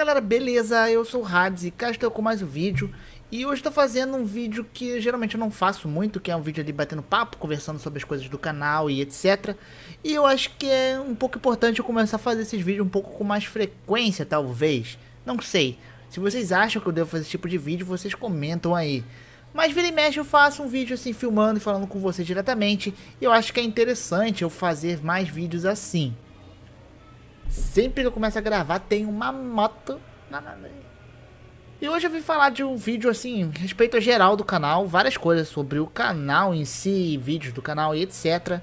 galera, beleza? Eu sou o Hades e cá estou com mais um vídeo E hoje estou fazendo um vídeo que geralmente eu não faço muito Que é um vídeo ali batendo papo, conversando sobre as coisas do canal e etc E eu acho que é um pouco importante eu começar a fazer esses vídeos um pouco com mais frequência talvez Não sei, se vocês acham que eu devo fazer esse tipo de vídeo, vocês comentam aí mas vira e mexe eu faço um vídeo assim filmando e falando com vocês diretamente E eu acho que é interessante eu fazer mais vídeos assim Sempre que eu começo a gravar, tem uma moto. E hoje eu vim falar de um vídeo assim, respeito geral do canal, várias coisas sobre o canal em si, vídeos do canal e etc.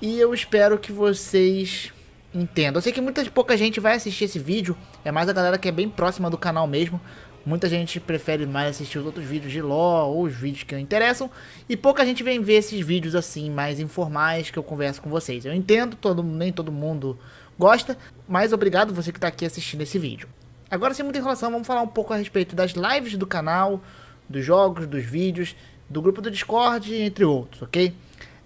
E eu espero que vocês entendam. Eu sei que muita pouca gente vai assistir esse vídeo, é mais a galera que é bem próxima do canal mesmo. Muita gente prefere mais assistir os outros vídeos de lore ou os vídeos que não interessam. E pouca gente vem ver esses vídeos assim, mais informais que eu converso com vocês. Eu entendo, todo, nem todo mundo gosta, mas obrigado você que está aqui assistindo esse vídeo. Agora, sem muita enrolação, vamos falar um pouco a respeito das lives do canal, dos jogos, dos vídeos, do grupo do Discord, entre outros, ok?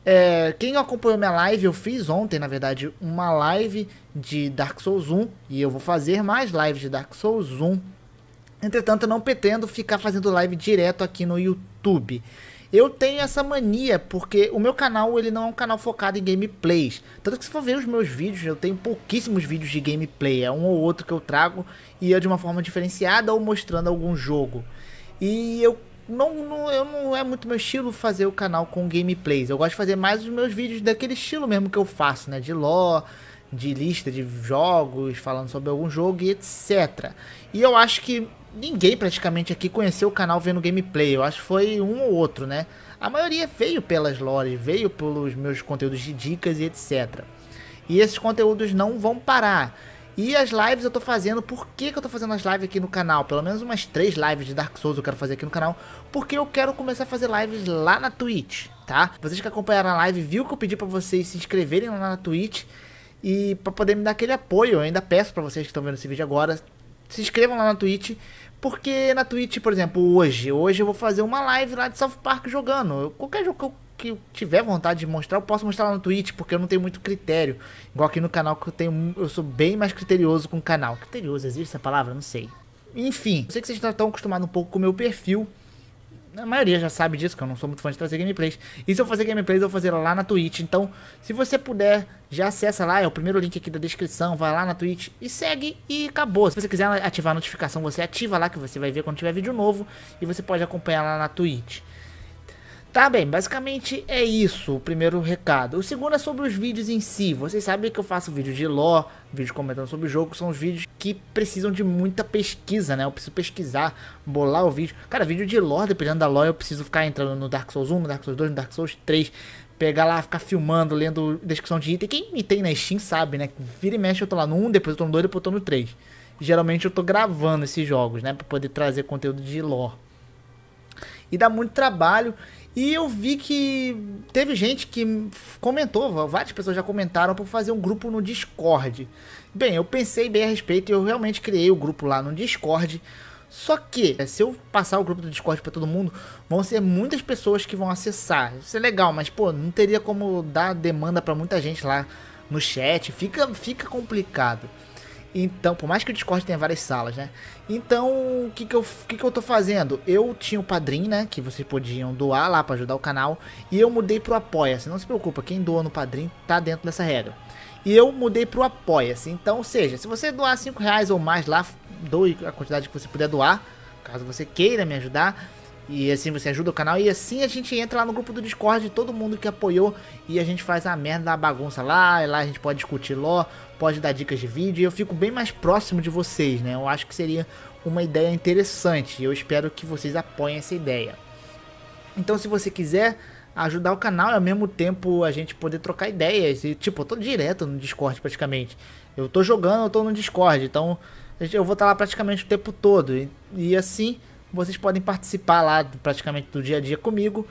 É, quem acompanhou minha live, eu fiz ontem, na verdade, uma live de Dark Souls 1 e eu vou fazer mais lives de Dark Souls 1. Entretanto, eu não pretendo ficar fazendo live direto aqui no YouTube. Eu tenho essa mania, porque o meu canal ele não é um canal focado em gameplays. Tanto que se for ver os meus vídeos, eu tenho pouquíssimos vídeos de gameplay. É um ou outro que eu trago e é de uma forma diferenciada ou mostrando algum jogo. E eu não, não, eu não é muito meu estilo fazer o canal com gameplays. Eu gosto de fazer mais os meus vídeos daquele estilo mesmo que eu faço, né? De lore, de lista de jogos, falando sobre algum jogo e etc. E eu acho que ninguém praticamente aqui conheceu o canal vendo gameplay, eu acho que foi um ou outro, né? A maioria veio pelas lores, veio pelos meus conteúdos de dicas e etc. E esses conteúdos não vão parar. E as lives eu tô fazendo, por que, que eu tô fazendo as lives aqui no canal? Pelo menos umas três lives de Dark Souls eu quero fazer aqui no canal, porque eu quero começar a fazer lives lá na Twitch, tá? Vocês que acompanharam a live, viu que eu pedi pra vocês se inscreverem lá na Twitch e para poder me dar aquele apoio. Eu ainda peço para vocês que estão vendo esse vídeo agora, se inscrevam lá na Twitch, porque na Twitch, por exemplo, hoje, hoje eu vou fazer uma live lá de South Park jogando. Eu, qualquer jogo que eu, que eu, tiver vontade de mostrar, eu posso mostrar lá no Twitch, porque eu não tenho muito critério. Igual aqui no canal que eu tenho, eu sou bem mais criterioso com o canal. Criterioso, existe essa palavra? Não sei. Enfim, eu sei que vocês estão acostumados um pouco com o meu perfil, a maioria já sabe disso, que eu não sou muito fã de trazer gameplays. E se eu fazer gameplays, eu vou fazer lá na Twitch. Então, se você puder, já acessa lá, é o primeiro link aqui da descrição, vai lá na Twitch e segue e acabou. Se você quiser ativar a notificação, você ativa lá, que você vai ver quando tiver vídeo novo. E você pode acompanhar lá na Twitch. Tá bem, basicamente é isso o primeiro recado. O segundo é sobre os vídeos em si. Vocês sabem que eu faço vídeos de lore, vídeos comentando sobre o jogo, são os vídeos que precisam de muita pesquisa, né? Eu preciso pesquisar, bolar o vídeo. Cara, vídeo de lore, dependendo da lore, eu preciso ficar entrando no Dark Souls 1, no Dark Souls 2, no Dark Souls 3, pegar lá, ficar filmando, lendo descrição de item. Quem me tem na né? Steam sabe, né? Vira e mexe, eu tô lá no 1, depois eu tô no 2, depois eu tô no 3. Geralmente eu tô gravando esses jogos, né? Pra poder trazer conteúdo de lore e dá muito trabalho. E eu vi que teve gente que comentou, várias pessoas já comentaram para fazer um grupo no Discord. Bem, eu pensei bem a respeito e eu realmente criei o grupo lá no Discord. Só que, é, se eu passar o grupo do Discord para todo mundo, vão ser muitas pessoas que vão acessar. Isso é legal, mas pô, não teria como dar demanda para muita gente lá no chat. Fica, fica complicado. Então, por mais que o Discord tenha várias salas, né? Então, o que que eu, que que eu tô fazendo? Eu tinha o Padrim, né? Que vocês podiam doar lá para ajudar o canal. E eu mudei pro Apoia-se. Não se preocupa, quem doa no Padrim tá dentro dessa regra. E eu mudei pro Apoia-se. Então, ou seja, se você doar 5 reais ou mais lá, doe a quantidade que você puder doar. Caso você queira me ajudar. E assim você ajuda o canal. E assim a gente entra lá no grupo do Discord, todo mundo que apoiou. E a gente faz a merda da bagunça lá. E lá a gente pode discutir ló, pode dar dicas de vídeo. E eu fico bem mais próximo de vocês, né? Eu acho que seria uma ideia interessante. Eu espero que vocês apoiem essa ideia. Então, se você quiser ajudar o canal e ao mesmo tempo a gente poder trocar ideias. E, tipo, eu tô direto no Discord praticamente. Eu tô jogando, eu tô no Discord. Então, eu vou estar tá lá praticamente o tempo todo. e, e assim vocês podem participar lá praticamente do dia a dia comigo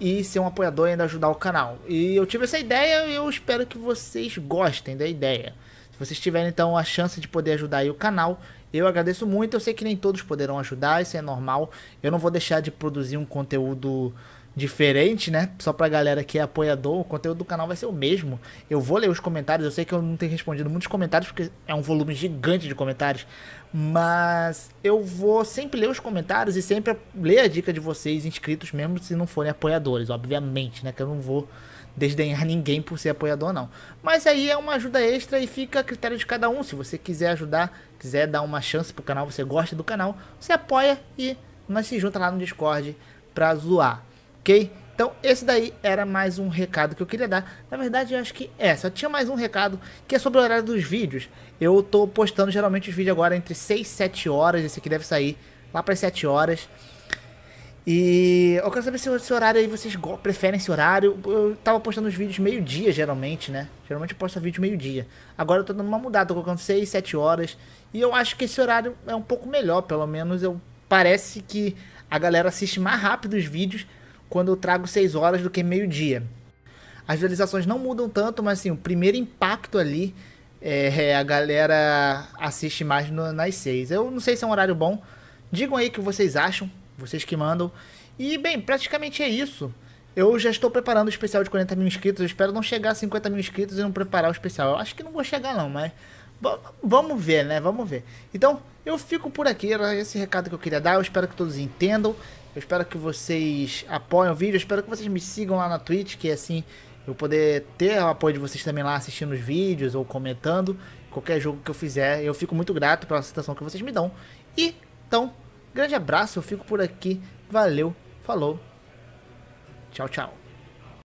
e ser um apoiador e ainda ajudar o canal. E eu tive essa ideia e eu espero que vocês gostem da ideia. Se vocês tiverem então a chance de poder ajudar o canal, eu agradeço muito. Eu sei que nem todos poderão ajudar, isso é normal. Eu não vou deixar de produzir um conteúdo diferente, né? Só pra galera que é apoiador, o conteúdo do canal vai ser o mesmo. Eu vou ler os comentários, eu sei que eu não tenho respondido muitos comentários, porque é um volume gigante de comentários. Mas eu vou sempre ler os comentários e sempre ler a dica de vocês, inscritos, mesmo se não forem apoiadores, obviamente, né? Que eu não vou desdenhar ninguém por ser apoiador, não. Mas aí é uma ajuda extra e fica a critério de cada um. Se você quiser ajudar, quiser dar uma chance pro canal, você gosta do canal, você apoia e nós se junta lá no Discord pra zoar ok? Então, esse daí era mais um recado que eu queria dar. Na verdade, eu acho que é. Só tinha mais um recado que é sobre o horário dos vídeos. Eu tô postando geralmente os vídeos agora entre 6 e 7 horas. Esse aqui deve sair lá para 7 horas. E eu quero saber se esse horário aí vocês preferem esse horário. Eu tava postando os vídeos meio-dia, geralmente, né? Geralmente eu posto vídeo meio-dia. Agora eu tô dando uma mudada, tô colocando 6, 7 horas. E eu acho que esse horário é um pouco melhor, pelo menos eu parece que a galera assiste mais rápido os vídeos quando eu trago 6 horas do que meio-dia. As visualizações não mudam tanto, mas assim, o primeiro impacto ali é, é a galera assiste mais no, nas 6. Eu não sei se é um horário bom. Digam aí o que vocês acham, vocês que mandam. E bem, praticamente é isso. Eu já estou preparando o especial de 40 mil inscritos. Eu espero não chegar a 50 mil inscritos e não preparar o especial. Eu acho que não vou chegar, não, mas vamos ver, né? Vamos ver. Então, eu fico por aqui. Era esse recado que eu queria dar. Eu espero que todos entendam. Eu espero que vocês apoiem o vídeo. Eu espero que vocês me sigam lá na Twitch, que assim eu poder ter o apoio de vocês também lá assistindo os vídeos ou comentando. Qualquer jogo que eu fizer, eu fico muito grato pela citação que vocês me dão. E então, grande abraço, eu fico por aqui. Valeu, falou. Tchau, tchau.